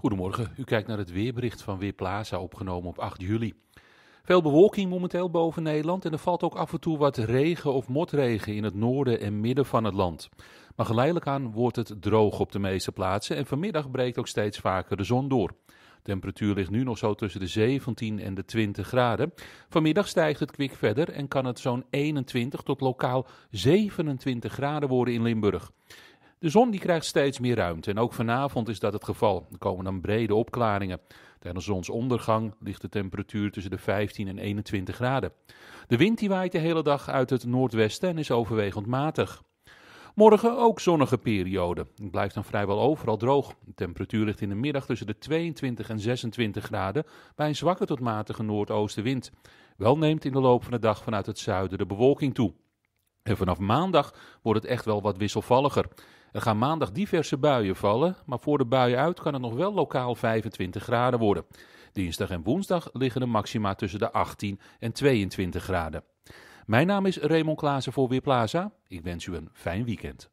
Goedemorgen, u kijkt naar het weerbericht van Weerplaza, opgenomen op 8 juli. Veel bewolking momenteel boven Nederland en er valt ook af en toe wat regen of motregen in het noorden en midden van het land. Maar geleidelijk aan wordt het droog op de meeste plaatsen en vanmiddag breekt ook steeds vaker de zon door. De temperatuur ligt nu nog zo tussen de 17 en de 20 graden. Vanmiddag stijgt het kwik verder en kan het zo'n 21 tot lokaal 27 graden worden in Limburg. De zon die krijgt steeds meer ruimte en ook vanavond is dat het geval. Er komen dan brede opklaringen. Tijdens zonsondergang ligt de temperatuur tussen de 15 en 21 graden. De wind die waait de hele dag uit het noordwesten en is overwegend matig. Morgen ook zonnige periode. Het blijft dan vrijwel overal droog. De temperatuur ligt in de middag tussen de 22 en 26 graden bij een zwakke tot matige noordoostenwind. Wel neemt in de loop van de dag vanuit het zuiden de bewolking toe. En vanaf maandag wordt het echt wel wat wisselvalliger. Er gaan maandag diverse buien vallen, maar voor de buien uit kan het nog wel lokaal 25 graden worden. Dinsdag en woensdag liggen de maxima tussen de 18 en 22 graden. Mijn naam is Raymond Klaassen voor Weerplaza. Ik wens u een fijn weekend.